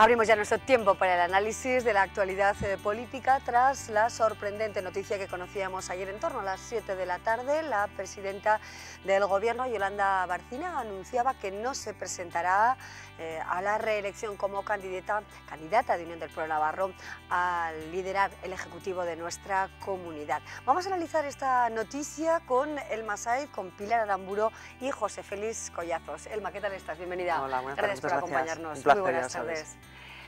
Abrimos ya nuestro tiempo para el análisis de la actualidad eh, política tras la sorprendente noticia que conocíamos ayer en torno a las 7 de la tarde. La presidenta del Gobierno, Yolanda Barcina, anunciaba que no se presentará eh, a la reelección como candidata, candidata de Unión del Pueblo Navarro al liderar el Ejecutivo de nuestra comunidad. Vamos a analizar esta noticia con Elma Saiz, con Pilar Adamburo y José Félix Collazos. Elma, ¿qué tal estás? Bienvenida. Hola, Gracias por acompañarnos. Muy buenas tardes.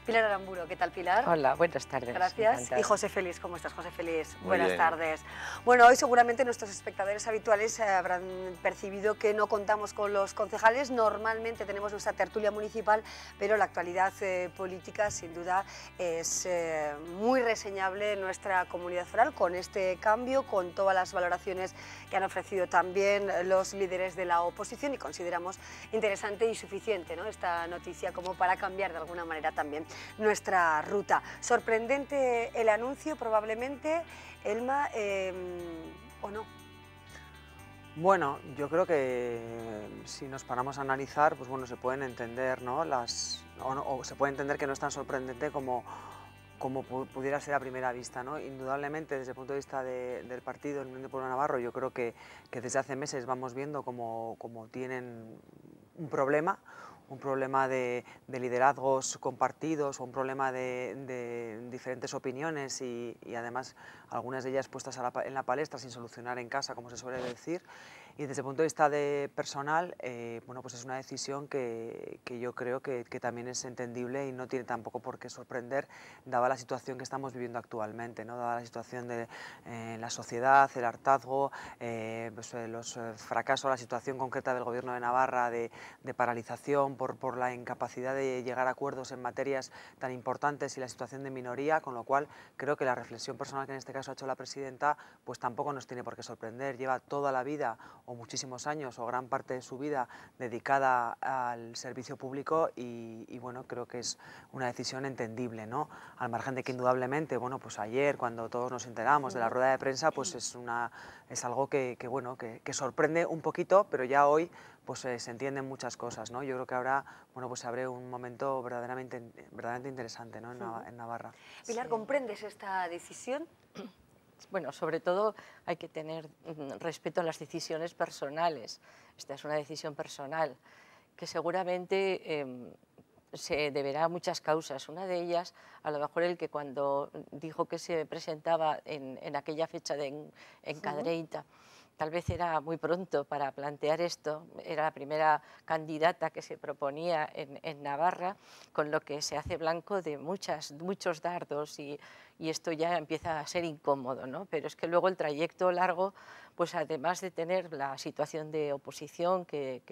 Pilar Aramburo. ¿Qué tal, Pilar? Hola, buenas tardes. Gracias. Y José Feliz, ¿cómo estás, José Feliz? buenas tardes. Bueno, hoy seguramente nuestros espectadores habituales habrán percibido que no contamos con los concejales. Normalmente tenemos nuestra tertulia municipal, pero la actualidad eh, política, sin duda, es eh, muy reseñable en nuestra comunidad foral con este cambio, con todas las valoraciones que han ofrecido también los líderes de la oposición y consideramos interesante y suficiente esta noticia como para cambiar de alguna manera también nuestra ruta. Sorprendente el anuncio, probablemente, Elma, em, ¿o no? Bueno, yo creo que em, si nos paramos a analizar, pues bueno, se pueden entender, ¿no? Las, o, se puede entender que no es tan sorprendente como, pudiera ser a primera vista. ¿no? Indudablemente, desde el punto de vista del partido, el Unión de Pueblo Navarro, yo creo que, desde hace meses vamos viendo cómo como tienen un problema, un problema de, liderazgos compartidos o un problema de, diferentes opiniones y, además algunas de ellas puestas en la palestra sin solucionar en casa, como se suele decir, y desde el punto de vista de personal, eh, bueno, pues es una decisión que, yo creo que, también es entendible y no tiene tampoco por qué sorprender, dada la situación que estamos viviendo actualmente, ¿no? dada la situación de eh, la sociedad, el hartazgo, eh, pues, los fracasos, la situación concreta del Gobierno de Navarra de, paralización por, por, la incapacidad de llegar a acuerdos en materias tan importantes y la situación de minoría, con lo cual creo que la reflexión personal que en este caso ha hecho la presidenta, pues tampoco nos tiene por qué sorprender, lleva toda la vida muchísimos años o gran parte de su vida dedicada al servicio público y, bueno, creo que es una decisión entendible, ¿no? Al margen de que indudablemente, bueno, pues ayer cuando todos nos enteramos de la rueda de prensa, pues es, una, es algo que, bueno, que, sorprende un poquito, pero ya hoy pues eh, se entienden muchas cosas, ¿no? Yo creo que ahora, bueno, pues habrá un momento verdaderamente, verdaderamente interesante, ¿no? en Navarra. Pilar, ¿comprendes esta decisión? Bueno, sobre todo hay que tener mm, respeto a las decisiones personales. Esta es una decisión personal que seguramente em, se deberá a muchas causas. Una de ellas, a lo mejor el que cuando dijo que se presentaba en, aquella fecha de, en, tal vez era muy pronto para plantear esto, era la primera candidata que se proponía en, Navarra, con lo que se hace blanco de muchas, muchos dardos y, esto ya empieza a ser incómodo, ¿no? pero es que luego el trayecto largo, pues además de tener la situación de oposición que,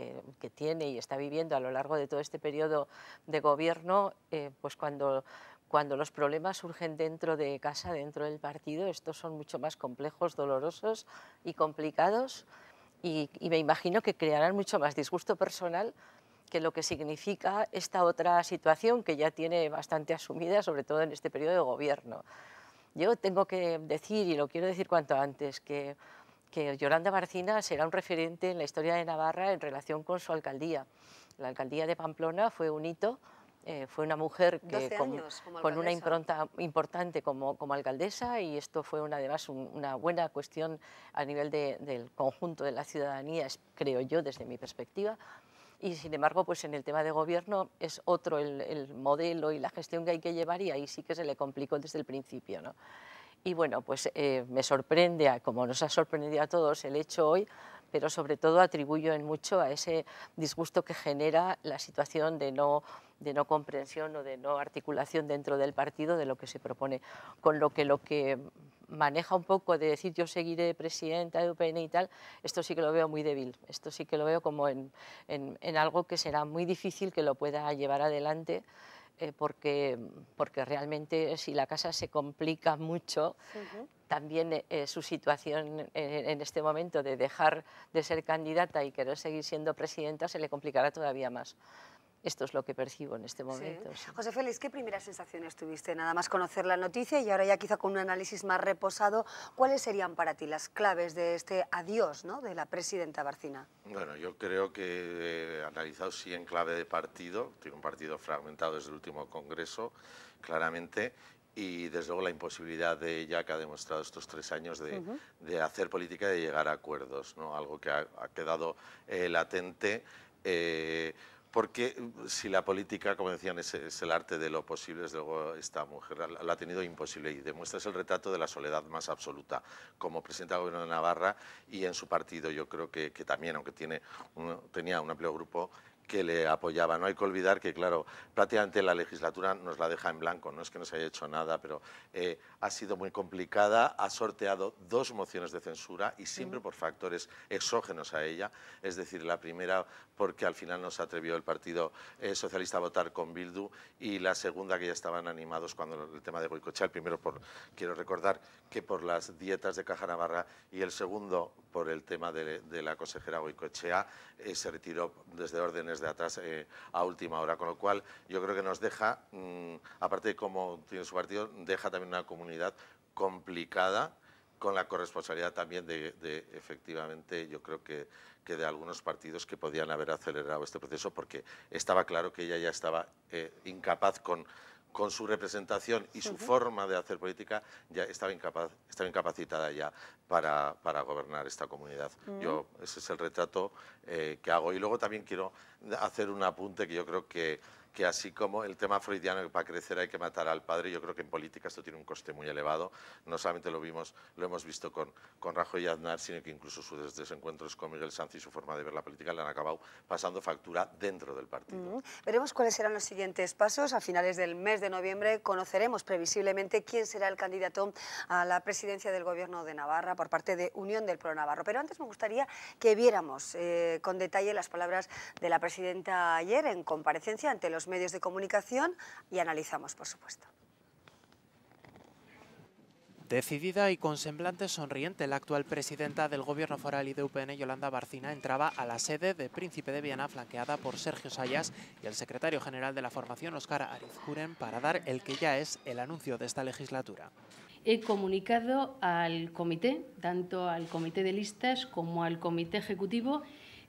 tiene y está viviendo a lo largo de todo este periodo de gobierno, eh, pues cuando cuando los problemas surgen dentro de casa, dentro del partido, estos son mucho más complejos, dolorosos y complicados y, me imagino que crearán mucho más disgusto personal que lo que significa esta otra situación que ya tiene bastante asumida, sobre todo en este periodo de gobierno. Yo tengo que decir, y lo quiero decir cuanto antes, que, que Yolanda Barcina será un referente en la historia de Navarra en relación con su alcaldía. La alcaldía de Pamplona fue un hito eh, fue una mujer con, una impronta importante como, como, alcaldesa y esto fue además una buena cuestión a nivel del conjunto de la ciudadanía, creo yo, desde mi perspectiva. Y sin embargo, pues en el tema de gobierno es otro el, modelo y la gestión que hay que llevar y ahí sí que se le complicó desde el principio. ¿no? Y bueno, pues eh, me sorprende, como nos ha sorprendido a todos el hecho hoy, pero sobre todo atribuyo en mucho a ese disgusto que genera la situación de no de no comprensión o de no articulación dentro del partido de lo que se propone. Con lo que lo que maneja un poco de decir yo seguiré presidenta de UPN y tal, esto sí que lo veo muy débil, esto sí que lo veo como en, algo que será muy difícil que lo pueda llevar adelante. Eh, porque, porque realmente si la casa se complica mucho, también eh, eh, su situación en, este momento de dejar de ser candidata y querer seguir siendo presidenta se le complicará todavía más esto es lo que percibo en este momento. José Félix, ¿qué primeras sensaciones tuviste? Nada más conocer la noticia y ahora ya quizá con un análisis más reposado, ¿cuáles serían para ti las claves de este adiós ¿no? de la presidenta Barcina? Bueno, yo creo que analizado sí en clave de partido, tiene un partido fragmentado desde el último congreso, claramente, y desde luego la imposibilidad de ella que ha demostrado estos tres años de, hacer política y de llegar a acuerdos, ¿no? algo que ha, quedado eh, latente. Eh, porque eh, si la política, como decían, es, el arte de lo posible, desde luego esta mujer la ha tenido imposible y demuestra el retrato de la soledad más absoluta como presidenta del gobierno de Navarra y en su partido. Yo creo que, también, aunque tiene tenía un amplio grupo, que le apoyaba. No hay que olvidar que, claro, prácticamente la legislatura nos la deja en blanco, no es que no se haya hecho nada, pero eh, ha sido muy complicada, ha sorteado dos mociones de censura y siempre por factores exógenos a ella, es decir, la primera porque al final no se atrevió el Partido eh, Socialista a votar con Bildu y la segunda que ya estaban animados cuando el tema de Goicochea, el primero por, quiero recordar que por las dietas de Caja Navarra y el segundo por el tema de, la consejera Goicochea, eh, se retiró desde órdenes de atrás eh, a última hora, con lo cual yo creo que nos deja, mm, aparte de cómo tiene su partido, deja también una comunidad complicada con la corresponsabilidad también de, efectivamente, yo creo que, de algunos partidos que podían haber acelerado este proceso porque estaba claro que ella ya estaba eh, incapaz con con su representación y su forma de hacer política, ya estaba, incapaz, estaba incapacitada ya para, para gobernar esta comunidad. Mm. Yo, ese es el retrato eh, que hago. Y luego también quiero hacer un apunte que yo creo que que así como el tema freudiano que para crecer hay que matar al padre, yo creo que en política esto tiene un coste muy elevado, no solamente lo vimos, lo hemos visto con, con Rajoy y Aznar, sino que incluso sus desencuentros con Miguel Sanz y su forma de ver la política le han acabado pasando factura dentro del partido. Veremos cuáles serán los siguientes pasos. A finales del mes de noviembre conoceremos previsiblemente quién será el candidato a la presidencia del Gobierno de Navarra por parte de Unión del Pro Navarro. Pero antes me gustaría que viéramos eh, con detalle las palabras de la presidenta ayer en comparecencia ante los medios de comunicación y analizamos, por supuesto. Decidida y con semblante sonriente, la actual presidenta del Gobierno Foral y de UPN, Yolanda Barcina, entraba a la sede de Príncipe de Viana, flanqueada por Sergio Sayas y el secretario general de la formación, Óscar Arizcuren, para dar el que ya es el anuncio de esta legislatura. He comunicado al comité, tanto al comité de listas como al comité ejecutivo,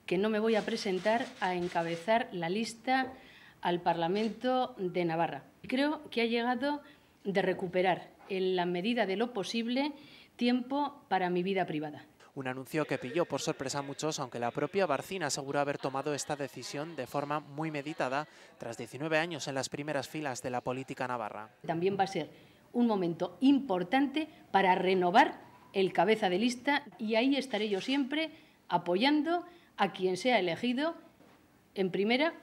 que no me voy a presentar a encabezar la lista al Parlamento de Navarra. Creo que ha llegado de recuperar, en la medida de lo posible, tiempo para mi vida privada. Un anuncio que pilló por sorpresa a muchos, aunque la propia Barcina aseguró haber tomado esta decisión de forma muy meditada tras 19 años en las primeras filas de la política navarra. También va a ser un momento importante para renovar el cabeza de lista y ahí estaré yo siempre apoyando a quien sea elegido en primera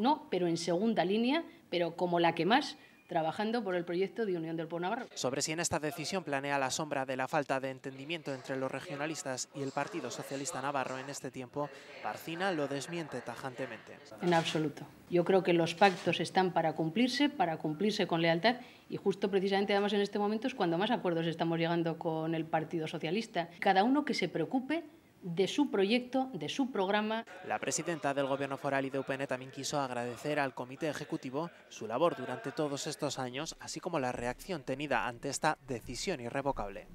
no, pero en segunda línea, pero como la que más, trabajando por el proyecto de Unión del Pueblo Navarro. Sobre si en esta decisión planea la sombra de la falta de entendimiento entre los regionalistas y el Partido Socialista Navarro en este tiempo, parcina lo desmiente tajantemente. En absoluto. Yo creo que los pactos están para cumplirse, para cumplirse con lealtad y justo precisamente además en este momento es cuando más acuerdos estamos llegando con el Partido Socialista. Cada uno que se preocupe de su proyecto, de su programa. La presidenta del Gobierno Foral y de UPN también quiso agradecer al Comité Ejecutivo su labor durante todos estos años, así como la reacción tenida ante esta decisión irrevocable.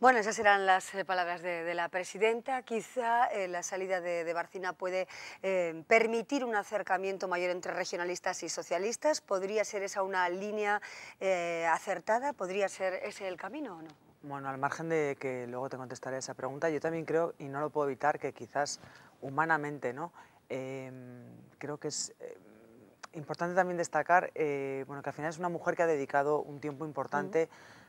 Bueno, esas eran las eh, palabras de, la presidenta. Quizá eh, la salida de, Barcina puede eh, permitir un acercamiento mayor entre regionalistas y socialistas. ¿Podría ser esa una línea acertada? ¿Podría ser ese el camino o no? Bueno, al margen de que luego te contestaré esa pregunta, yo también creo, y no lo puedo evitar, que quizás humanamente, ¿no? Em, creo que es em, importante también destacar, eh, bueno, que al final es una mujer que ha dedicado un tiempo importante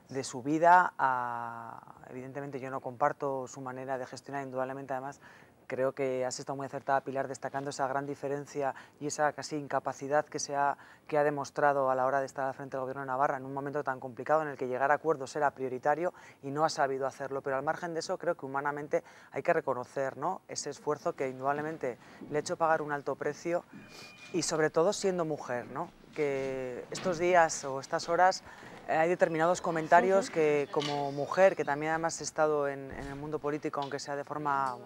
de su vida a, evidentemente yo no comparto su manera de gestionar, indudablemente además Creo que has estado muy acertada, Pilar, destacando esa gran diferencia y esa casi incapacidad que, se ha, que ha demostrado a la hora de estar frente del Gobierno de Navarra en un momento tan complicado en el que llegar a acuerdos era prioritario y no ha sabido hacerlo. Pero al margen de eso, creo que humanamente hay que reconocer ¿no? ese esfuerzo que indudablemente le ha hecho pagar un alto precio y sobre todo siendo mujer, ¿no? que estos días o estas horas eh, hay determinados comentarios que como mujer, que también además he estado en, el mundo político, aunque sea de forma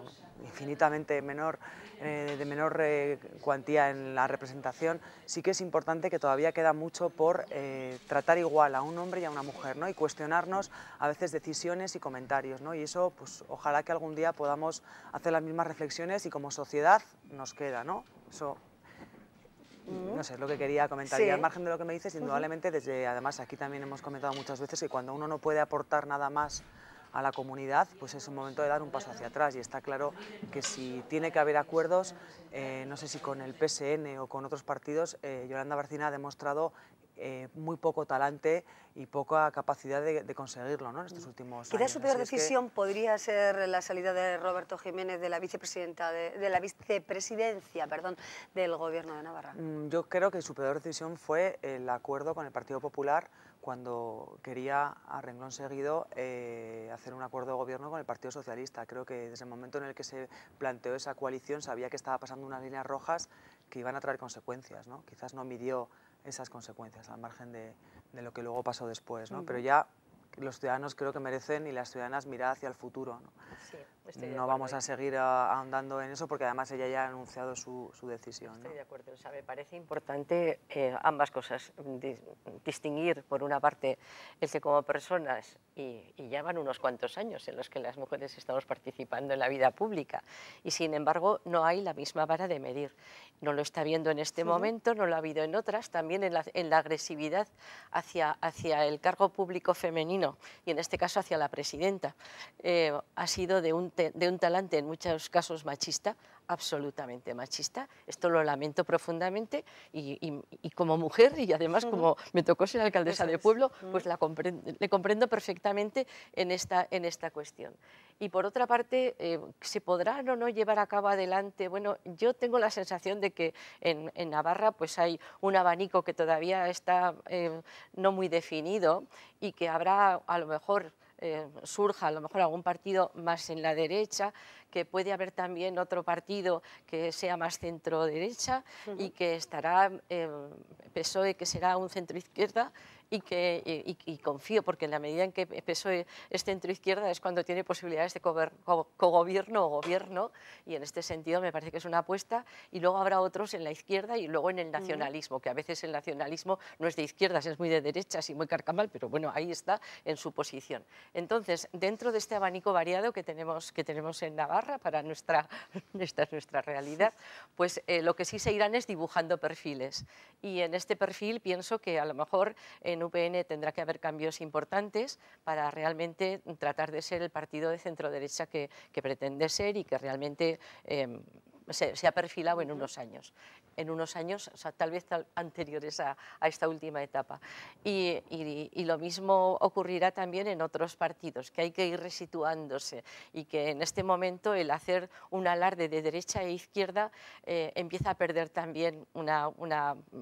infinitamente menor, eh, de menor eh, cuantía en la representación, sí que es importante que todavía queda mucho por tratar igual a un hombre y a una mujer, ¿no? Y cuestionarnos a veces decisiones y comentarios, ¿no? Y eso, pues ojalá que algún día podamos hacer las mismas reflexiones y como sociedad nos queda, ¿no? Eso no sé, es lo que quería comentar. Y al margen de lo que me dices, indudablemente, desde además aquí también hemos comentado muchas veces que cuando uno no puede aportar nada más a la comunidad, pues es un momento de dar un paso hacia atrás y está claro que si tiene que haber acuerdos, eh, no sé si con el PSN o con otros partidos, eh, Yolanda Barcina ha demostrado eh, muy poco talante y poca capacidad de, conseguirlo ¿no? en estos mm. últimos años. Quizás su peor decisión podría ser la salida de Roberto Jiménez de la, vicepresidenta de, la vicepresidencia perdón, del Gobierno de Navarra. Mm, yo creo que su peor decisión fue el acuerdo con el Partido Popular cuando quería, a renglón seguido, eh, hacer un acuerdo de gobierno con el Partido Socialista. Creo que desde el momento en el que se planteó esa coalición sabía que estaba pasando unas líneas rojas que iban a traer consecuencias. ¿no? Quizás no midió esas consecuencias, al margen de, lo que luego pasó después. ¿no? Pero ya los ciudadanos creo que merecen y las ciudadanas mirar hacia el futuro. ¿no? no vamos a seguir ahondando en eso porque además ella ya ha anunciado su, decisión. Estoy de acuerdo. me parece importante eh, ambas cosas. Mm, distinguir, por una parte, el que como personas, y, ya van unos cuantos años en los que las mujeres estamos participando en la vida pública, y sin embargo no hay la misma vara de medir. No lo está viendo en este momento, no lo ha habido en otras, también en la, agresividad hacia, hacia el cargo público femenino, y en este caso hacia la presidenta, eh, ha sido de un de un talante en muchos casos machista, absolutamente machista. Esto lo lamento profundamente y, como mujer y además como me tocó ser alcaldesa de pueblo, mm. pues la le comprendo perfectamente en esta, en esta cuestión. Y por otra parte, eh, ¿se podrán o no llevar a cabo adelante? Bueno, yo tengo la sensación de que en, Navarra pues hay un abanico que todavía está eh, no muy definido y que habrá a lo mejor eh, surja a lo mejor algún partido más en la derecha, que puede haber también otro partido que sea más centro derecha y que estará eh, PSOE que será un centro izquierda y, que, y, confío, porque en la medida en que PSOE es centro-izquierda es cuando tiene posibilidades de cogobierno o gobierno, y en este sentido me parece que es una apuesta, y luego habrá otros en la izquierda y luego en el nacionalismo, que a veces el nacionalismo no es de izquierdas, es muy de derechas y muy carcamal, pero bueno, ahí está en su posición. Entonces, dentro de este abanico variado que tenemos, que tenemos en Navarra, para nuestra, esta nuestra realidad, pues eh, lo que sí se irán es dibujando perfiles, y en este perfil pienso que a lo mejor en UPN tendrá que haber cambios importantes para realmente tratar de ser el partido de centro derecha que, pretende ser y que realmente em, se, ha perfilado en unos años en unos años, tal vez anteriores a, esta última etapa. Y, lo mismo ocurrirá también en otros partidos, que hay que ir resituándose y que en este momento el hacer un alarde de derecha e izquierda eh, empieza a perder también una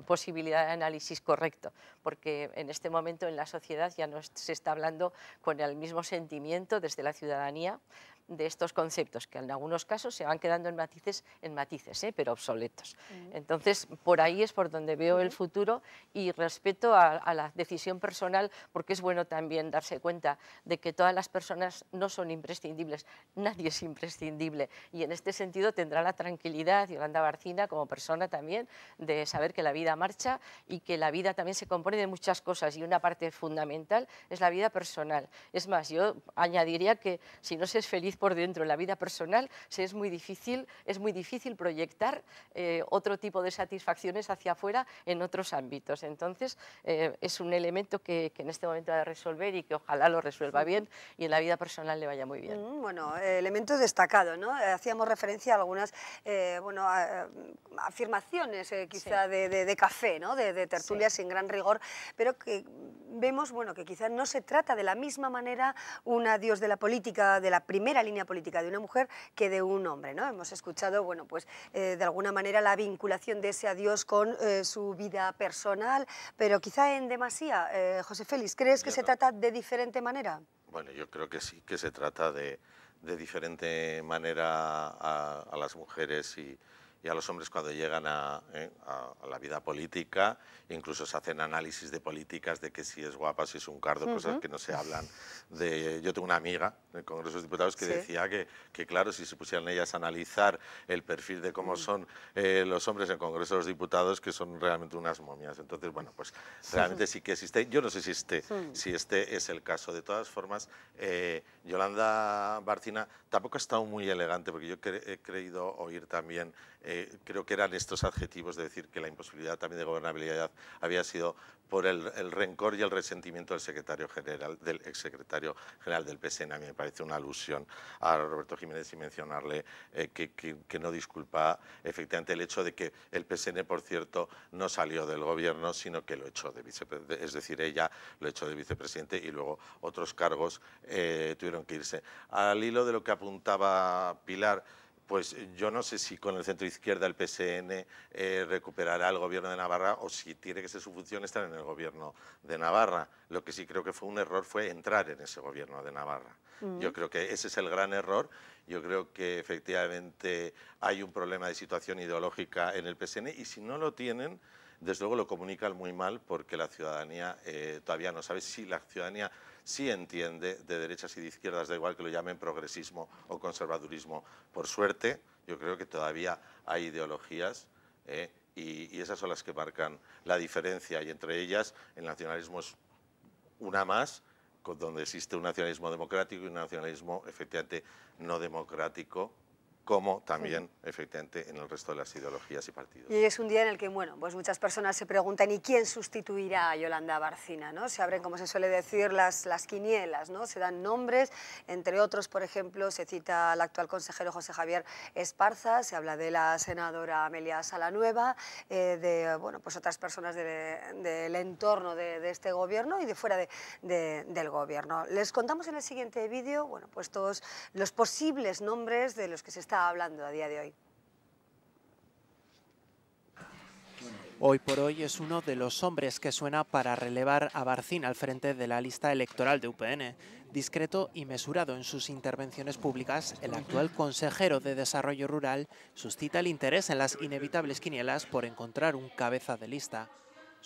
posibilidad de análisis correcto, porque en este momento en la sociedad ya no se está hablando con el mismo sentimiento desde la ciudadanía de estos conceptos, que en algunos casos se van quedando en matices, en matices ¿eh? pero obsoletos. Mm. Entonces, por ahí es por donde veo el futuro y respeto a, a, la decisión personal, porque es bueno también darse cuenta de que todas las personas no son imprescindibles, nadie es imprescindible y en este sentido tendrá la tranquilidad, Yolanda Barcina como persona también, de saber que la vida marcha y que la vida también se compone de muchas cosas y una parte fundamental es la vida personal. Es más, yo añadiría que si no se es feliz por dentro. En la vida personal se es, muy difícil, es muy difícil proyectar eh, otro tipo de satisfacciones hacia afuera en otros ámbitos. Entonces, eh, es un elemento que, en este momento ha a resolver y que ojalá lo resuelva bien y en la vida personal le vaya muy bien. Mm, bueno, elemento destacado, ¿no? Hacíamos referencia a algunas eh, bueno, afirmaciones quizá de, café, ¿no? De, tertulias tertulia sin gran rigor, pero que vemos bueno, que quizá no se trata de la misma manera un adiós de la política de la primera línea política de una mujer que de un hombre. ¿no? Hemos escuchado, bueno, pues eh, de alguna manera la vinculación de ese adiós con eh, su vida personal, pero quizá en demasía. Eh, José Félix, ¿crees que se trata de diferente manera? Bueno, yo creo que sí que se trata de, diferente manera a, a las mujeres y, y a los hombres cuando llegan eh, a, la vida política, incluso se hacen análisis de políticas, de que si es guapa, si es un cardo, cosas que no se hablan. De, yo tengo una amiga el Congreso de los Diputados que decía que, que, claro, si se pusieran ellas a analizar el perfil de cómo mm. son eh, los hombres en el Congreso de los Diputados, que son realmente unas momias. Entonces, bueno, pues realmente sí que existe. Yo no sé si este, si este es el caso. De todas formas, eh, Yolanda Barcina tampoco ha estado muy elegante, porque yo he creído oír también eh, creo que eran estos adjetivos de decir que la imposibilidad también de gobernabilidad había sido por el, rencor y el resentimiento del secretario general, del exsecretario general del PSN. E a mí me parece una alusión a Roberto Jiménez y mencionarle eh, que, no disculpa efectivamente el hecho de que el PSN, e por cierto, no salió del gobierno, sino que lo echó de vicepresidente, es decir, ella lo echó de vicepresidente y luego otros cargos eh, tuvieron que irse. Al hilo de lo que apuntaba Pilar, pues eh, yo no sé si con el centro izquierda el PSN eh, recuperará el gobierno de Navarra o si tiene que ser su función estar en el gobierno de Navarra. Lo que sí creo que fue un error fue entrar en ese gobierno de Navarra. Mm. Yo creo que ese es el gran error. Yo creo que efectivamente hay un problema de situación ideológica en el PSN y si no lo tienen, desde luego lo comunican muy mal porque la ciudadanía eh, todavía no sabe si la ciudadanía sí entiende de derechas y de izquierdas, da igual que lo llamen progresismo o conservadurismo. Por suerte, yo creo que todavía hay ideologías eh, y, y, esas son las que marcan la diferencia y entre ellas el nacionalismo es una más, donde existe un nacionalismo democrático y un nacionalismo efectivamente no democrático como también, efectivamente, en el resto de las ideologías y partidos. Y es un día en el que, bueno, pues muchas personas se preguntan ¿y quién sustituirá a Yolanda Barcina? ¿no? Se abren, como se suele decir, las, las quinielas, ¿no? Se dan nombres, entre otros, por ejemplo, se cita al actual consejero José Javier Esparza, se habla de la senadora Amelia Salanueva, eh, de, bueno, pues otras personas del entorno de, de, este gobierno y de fuera del gobierno. Les contamos en el siguiente vídeo, bueno, pues todos los posibles nombres de los que se están hablando a día de hoy. Hoy por hoy es uno de los hombres que suena para relevar a Barcín al frente de la lista electoral de UPN. Discreto y mesurado en sus intervenciones públicas, el actual consejero de Desarrollo Rural suscita el interés en las inevitables quinielas por encontrar un cabeza de lista.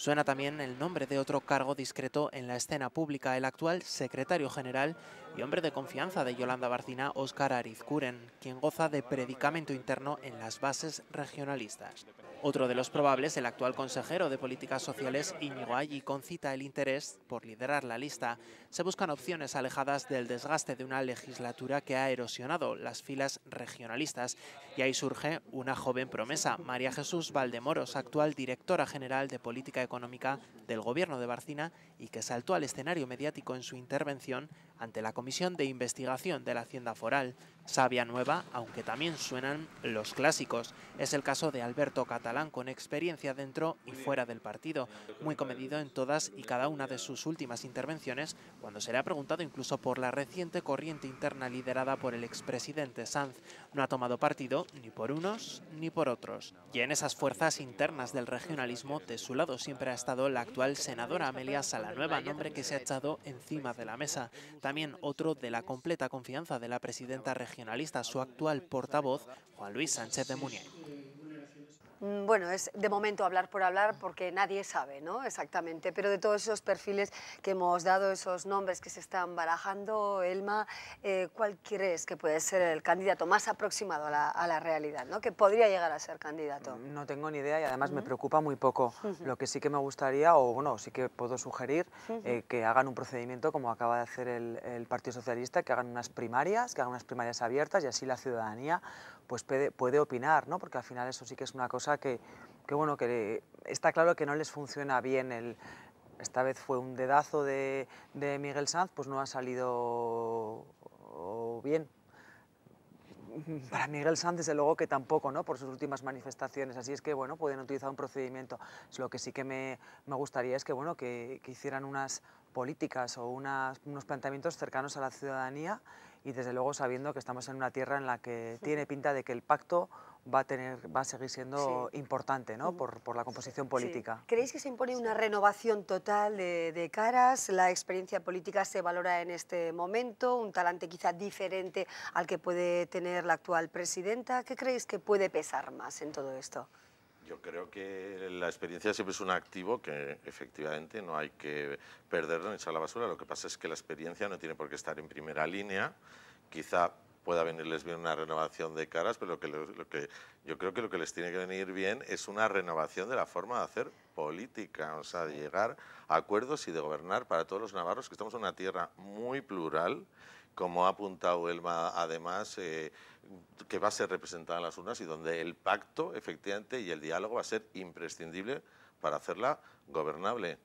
Suena también el nombre de otro cargo discreto en la escena pública, el actual secretario general y hombre de confianza de Yolanda Barcina, Óscar Arizcuren, quien goza de predicamento interno en las bases regionalistas. Otro de los probables, el actual consejero de Políticas Sociales, Íñigo Allí, concita el interés por liderar la lista. Se buscan opciones alejadas del desgaste de una legislatura que ha erosionado las filas regionalistas. Y ahí surge una joven promesa, María Jesús Valdemoros, actual directora general de Política Económica económica del gobierno de Barcina y que saltó al escenario mediático en su intervención ante la Comisión de Investigación de la Hacienda Foral Sabia nueva, aunque también suenan los clásicos. Es el caso de Alberto Catalán, con experiencia dentro y fuera del partido, muy comedido en todas y cada una de sus últimas intervenciones, cuando se le ha preguntado incluso por la reciente corriente interna liderada por el expresidente Sanz. No ha tomado partido ni por unos ni por otros. Y en esas fuerzas internas del regionalismo, de su lado siempre ha estado la actual senadora Amelia Salanueva, nombre que se ha echado encima de la mesa. También otro de la completa confianza de la presidenta regional su actual portavoz, Juan Luis Sánchez de Munier. Mm, bueno, es de momento hablar por hablar porque nadie sabe, ¿no? Exactamente, pero de todos esos perfiles que hemos dado, esos nombres que se están barajando, Elma, eh, ¿cuál crees que puede ser el candidato más aproximado a la, realidad, ¿no? Que podría llegar a ser candidato. Mm, no tengo ni idea y además me preocupa muy poco. Lo que sí que me gustaría, o bueno, sí que puedo sugerir eh, que hagan un procedimiento como acaba de hacer el Partido Socialista, que hagan unas primarias, que hagan unas primarias abiertas y así la ciudadanía pues puede, opinar, ¿no? porque al final eso sí que es una cosa que, bueno, que está claro que no les funciona bien esta vez fue un dedazo de, Miguel Sanz, pues no ha salido bien. Para Miguel Sanz, desde luego que tampoco, ¿no? por sus últimas manifestaciones. Así es que, bueno, pueden utilizar un procedimiento. Lo que sí que me, gustaría es que, bueno, que, hicieran unas políticas o unos planteamientos cercanos a la ciudadanía y desde luego sabiendo que estamos en una tierra en la que tiene pinta de que el pacto va a, tener, va a seguir siendo importante ¿no? por, la composición política. ¿Creéis que se impone una renovación total de, de, caras? ¿La experiencia política se valora en este momento? ¿Un talante quizá diferente al que puede tener la actual presidenta? ¿Qué creéis que puede pesar más en todo esto? Yo creo que la experiencia siempre es un activo que efectivamente no hay que perderlo ni echar la basura. Lo que pasa es que la experiencia no tiene por qué estar en primera línea. Quizá pueda venirles bien una renovación de caras, pero que, lo que, yo creo que lo que les tiene que venir bien es una renovación de la forma de hacer política, o sea, de llegar a acuerdos y de gobernar para todos los navarros, que estamos en una tierra muy plural como ha apuntado Elma además, eh, que va a ser representada en las urnas y donde el pacto, efectivamente, y el diálogo va a ser imprescindible para hacerla gobernable.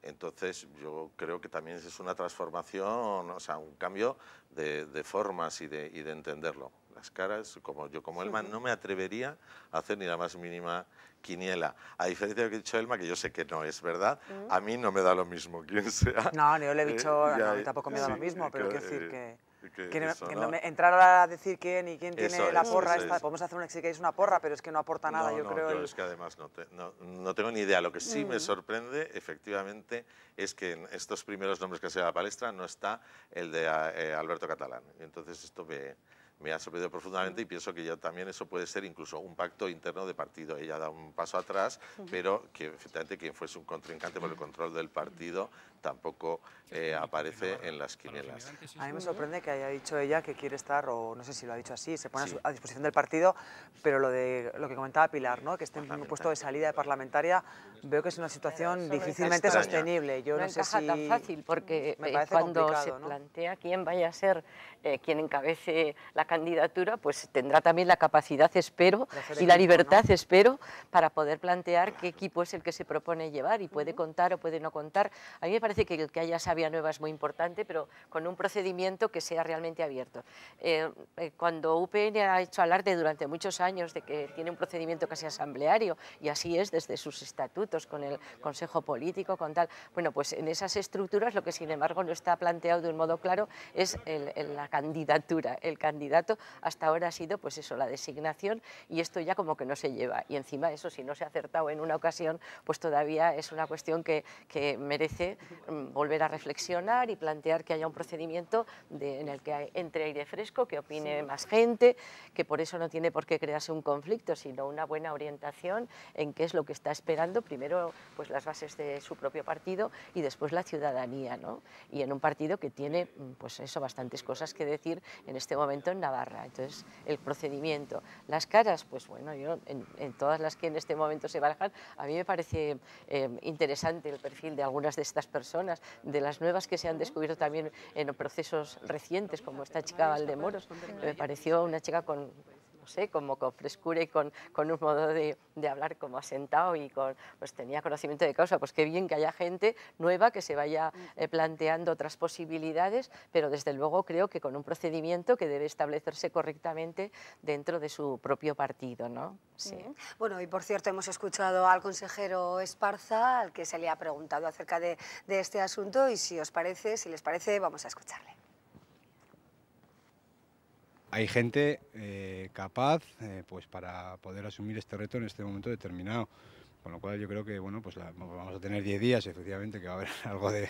Entonces, yo creo que también es una transformación, o sea, un cambio de, formas y de entenderlo caras, como yo como Elma, no me atrevería a hacer ni la más mínima quiniela. A diferencia de lo que ha dicho Elma, que yo sé que no es verdad, a mí no me da lo mismo quién sea. No, ni yo le he dicho, eh, tampoco me da lo mismo, pero quiero decir que... Eh, entrar a decir quién y quién tiene la porra, podemos hacer un si una porra, pero es que no aporta nada, yo creo. Yo es que además no, tengo ni idea. Lo que sí me sorprende, efectivamente, es que en estos primeros nombres que se da la palestra no está el de eh, Alberto Catalán. Entonces esto me, me ha sorprendido profundamente y pienso que ya también eso puede ser incluso un pacto interno de partido. Ella da un paso atrás, pero que efectivamente quien fuese un contrincante por el control del partido tampoco eh, aparece en las quinielas. A mí me sorprende que haya dicho ella que quiere estar, o no sé si lo ha dicho así, se pone a, disposición del partido, pero lo, de, lo que comentaba Pilar, ¿no? que esté en un puesto de salida parlamentaria, veo que es una situación difícilmente sostenible. Yo no, sé si tan fácil, porque eh, cuando se plantea quién vaya a ser eh, quien encabece la candidatura, pues tendrá también la capacidad, espero, y la libertad, espero, para poder plantear qué equipo es el que se propone llevar y puede contar o puede no contar. A mí me parece parece que el que haya sabia nueva es muy importante, pero con un procedimiento que sea realmente abierto. Eh, eh, cuando UPN ha hecho alarde durante muchos años de que tiene un procedimiento casi asambleario, y así es desde sus estatutos, con el Consejo Político, con tal, bueno, pues en esas estructuras lo que sin embargo no está planteado de un modo claro es la candidatura. El candidato hasta ahora ha sido, pues eso, la designación, y esto ya como que no se lleva. Y encima eso, si no se ha acertado en una ocasión, pues todavía es una cuestión que, que merece Mm, volver a reflexionar y plantear que haya un procedimiento en el que entre aire fresco, que opine más gente, que por eso no tiene por qué crearse un conflicto, sino una buena orientación en qué es lo que está esperando, primero pues las bases de su propio partido y después la ciudadanía, ¿no? Y en un partido que tiene, mm, pues eso, bastantes cosas que decir en este momento en Navarra. Entonces, el procedimiento. Las caras, pues bueno, yo en, todas las que en este momento se barajan, a mí me parece eh, interesante el perfil de algunas de estas personas de las nuevas que se han descubierto también en procesos recientes, como esta chica Valdemoros, me pareció una chica con no sé, como con frescura y con, con un modo de, hablar como asentado y con, pues tenía conocimiento de causa, pues qué bien que haya gente nueva que se vaya eh, planteando otras posibilidades, pero desde luego creo que con un procedimiento que debe establecerse correctamente dentro de su propio partido, ¿no? Sí. Bueno, y por cierto, hemos escuchado al consejero Esparza, al que se le ha preguntado acerca de, de este asunto, y si os parece, si les parece, vamos a escucharle hay gente eh, capaz eh, pues para poder asumir este reto en este momento determinado. Con lo cual yo creo que bueno, pues vamos a tener 10 días, efectivamente, que va a haber algo de,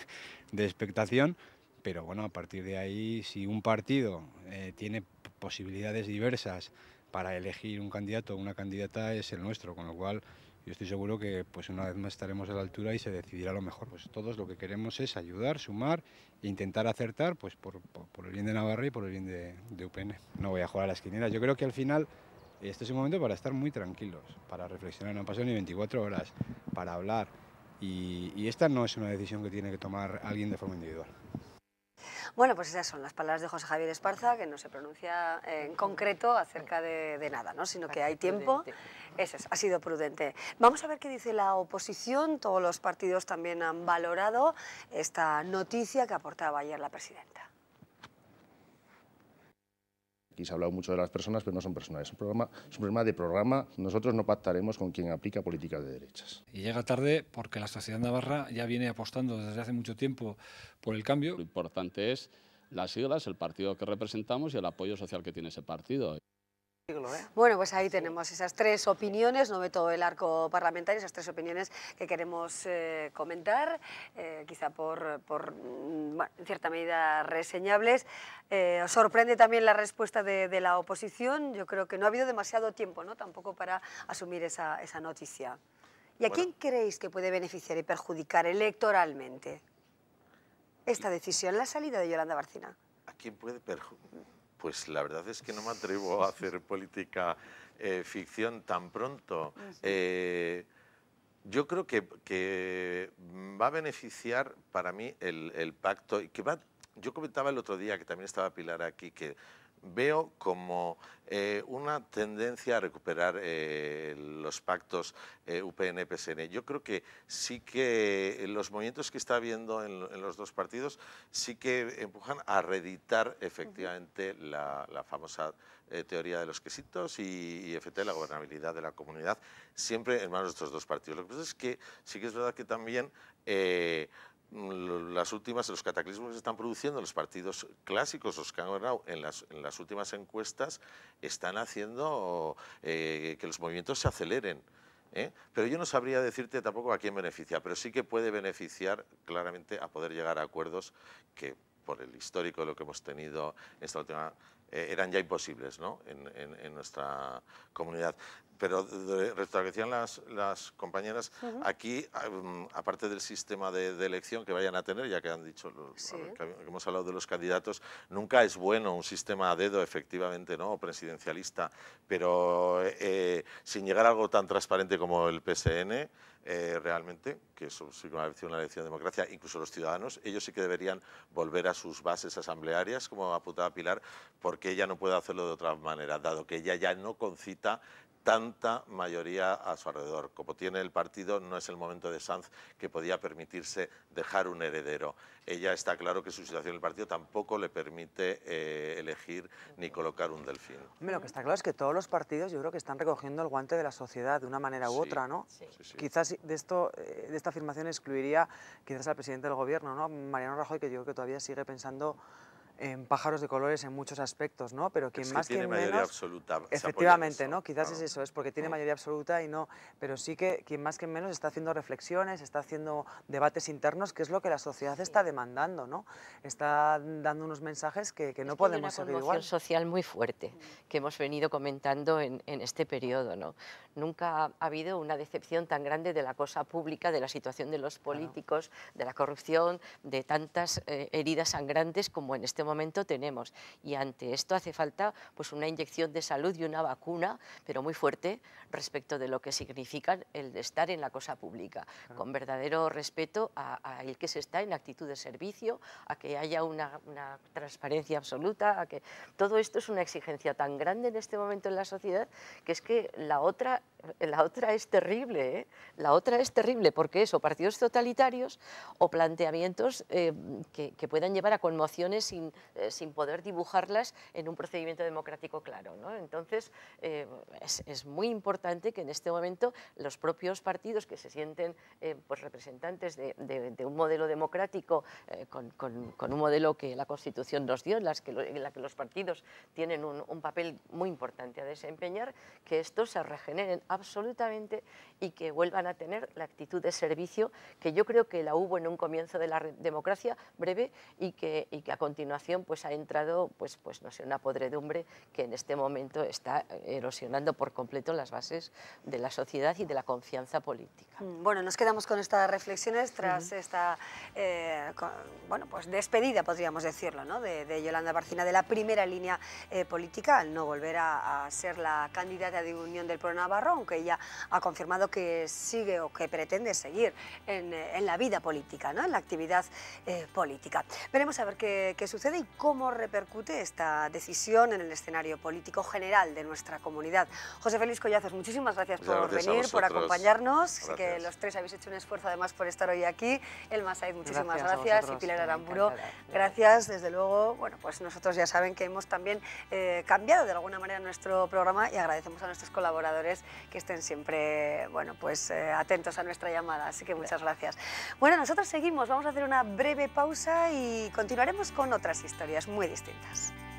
expectación, pero bueno, a partir de ahí, si un partido eh, tiene posibilidades diversas para elegir un candidato o una candidata, es el nuestro, con lo cual yo estoy seguro que pues una vez más estaremos a la altura y se decidirá lo mejor. Pues todos lo que queremos es ayudar, sumar e intentar acertar pues por, el bien de Navarra y por el bien de, UPN. No voy a jugar a las quinielas. Yo creo que al final este es un momento para estar muy tranquilos, para reflexionar. No han pasado ni 24 horas para hablar. y esta no es una decisión que tiene que tomar alguien de forma individual. Bueno, pues esas son las palabras de José Javier Esparza, que no se pronuncia en concreto acerca de, nada, ¿no? sino que ah, hay tiempo. Eso es, ha sido prudente. Vamos a ver qué dice la oposición. Todos los partidos también han valorado esta noticia que aportaba ayer la presidenta. Aquí se ha hablado mucho de las personas, pero no son personas, es un, programa, es un problema de programa. Nosotros no pactaremos con quien aplica políticas de derechas. Y llega tarde porque la sociedad navarra ya viene apostando desde hace mucho tiempo por el cambio. Lo importante es las siglas, el partido que representamos y el apoyo social que tiene ese partido. ¿eh? Bueno, pues ahí tenemos esas tres opiniones, no ve todo el arco parlamentario, esas tres opiniones que queremos eh, comentar, eh, quizá por, mm, en cierta medida reseñables. os sorprende también la respuesta de, la oposición, yo creo que no ha habido demasiado tiempo ¿no? tampoco para asumir esa, noticia. ¿Y a quién creéis que puede beneficiar y perjudicar electoralmente esta decisión, la salida de Yolanda Barcina? ¿A quién puede perjudicar? Pues la verdad es que no me atrevo a hacer política eh, ficción tan pronto. Ah, eh, yo creo que, va a beneficiar para mí el, pacto, y que va, yo comentaba el otro día, que también estaba Pilar aquí, que veo como eh, una tendencia a recuperar eh, los pactos eh, UPN-PSN. Yo creo que sí que los movimientos que está habiendo en, los dos partidos sí que empujan a reeditar efectivamente la, famosa teoría de los quesitos y, y efectivamente la gobernabilidad de la comunidad, siempre en manos de estos dos partidos. Lo que pasa es que sí que es verdad que también las últimas, los cataclismos que se están produciendo los partidos clásicos, los que han ganado en las, en las últimas encuestas, están haciendo eh, que los movimientos se aceleren. ¿eh? Pero yo no sabría decirte tampoco a quién beneficia, pero sí que puede beneficiar claramente a poder llegar a acuerdos que por el histórico de lo que hemos tenido en esta última eh, eran ya imposibles ¿no? en, nuestra comunidad. Pero restablecían las, compañeras, aquí, mm, aparte del sistema de, elección que vayan a tener, ya que han dicho, que hemos hablado de los candidatos, nunca es bueno un sistema a dedo, efectivamente, ¿no? presidencialista, pero eh, eh, sin llegar a algo tan transparente como el PSN, realmente, que eso sí que una elección de democracia, incluso los ciudadanos, ellos sí que deberían volver a sus bases asamblearias, como apuntaba Pilar, porque que ella no puede hacerlo de otra manera, dado que ella ya no concita tanta mayoría a su alrededor. Como tiene el partido, no es el momento de Sanz que podía permitirse dejar un heredero. Ella está claro que su situación en el partido tampoco le permite eh, elegir ni colocar un delfín. lo que está claro es que todos los partidos yo creo que están recogiendo el guante de la sociedad de una manera u otra, ¿no? quizás de, esto, eh, de esta afirmación excluiría quizás al presidente del gobierno, ¿no? Mariano Rajoy, que yo creo que todavía sigue pensando en pájaros de colores en muchos aspectos, ¿no? Pero quien es que tiene mayoría absoluta. Efectivamente, ¿no? Quizás es eso, es porque tiene mm. mayoría absoluta y no, pero sí que quien más, que menos está haciendo reflexiones, está haciendo debates internos, que es lo que la sociedad está demandando, ¿no? Está dando unos mensajes que, no podemos seguir igual. una social muy fuerte mm. que hemos venido comentando en, este periodo, ¿no? Nunca ha habido una decepción tan grande de la cosa pública, de la situación de los políticos, de la corrupción, de tantas eh, heridas sangrantes como en este momento momento tenemos. Y ante esto hace falta pues, una inyección de salud y una vacuna, pero muy fuerte respecto de lo que significa el estar en la cosa pública, con verdadero respeto a, el que se está en actitud de servicio, a que haya una, una transparencia absoluta, a que todo esto es una exigencia tan grande en este momento en la sociedad que es que la otra la otra es terrible, ¿eh? la otra es terrible porque eso, partidos totalitarios o planteamientos eh, que, puedan llevar a conmociones eh, sin, poder dibujarlas en un procedimiento democrático claro. Entonces, eh, es, muy importante que en este momento los propios partidos que se sienten pues representantes de, un modelo democrático, con, un modelo que la Constitución nos dio, en, las que la que los partidos tienen un, un papel muy importante a desempeñar, que estos se regeneren absolutamente y que vuelvan a tener la actitud de servicio que yo creo que la hubo en un comienzo de la democracia breve y que, y que a continuación pues ha entrado pues, pues no sé, una podredumbre que en este momento está erosionando por completo las bases de la sociedad y de la confianza política. Mm, bueno, nos quedamos con estas reflexiones tras esta eh, bueno, pues despedida, podríamos decirlo, ¿no? de, Yolanda Barcina de la primera línea eh, política al no volver a, ser la candidata de unión del Pro Navarro que ella ha confirmado que sigue o que pretende seguir en, eh, la vida política, en la actividad eh, política. Veremos a ver qué, qué sucede y cómo repercute esta decisión en el escenario político general de nuestra comunidad. José Félix Collazos, muchísimas gracias por venir, por acompañarnos. que los tres habéis hecho un esfuerzo además por estar hoy aquí. El Masaid, muchísimas gracias. Y Pilar Aramburo, gracias. Desde luego, bueno, pues nosotros ya saben que hemos también eh, cambiado de alguna manera nuestro programa y agradecemos a nuestros colaboradores que estén siempre pues, eh, atentos a nuestra llamada. Así que muchas gracias. Bueno, nosotros seguimos, vamos a hacer una breve pausa y continuaremos con otras historias muy distintas.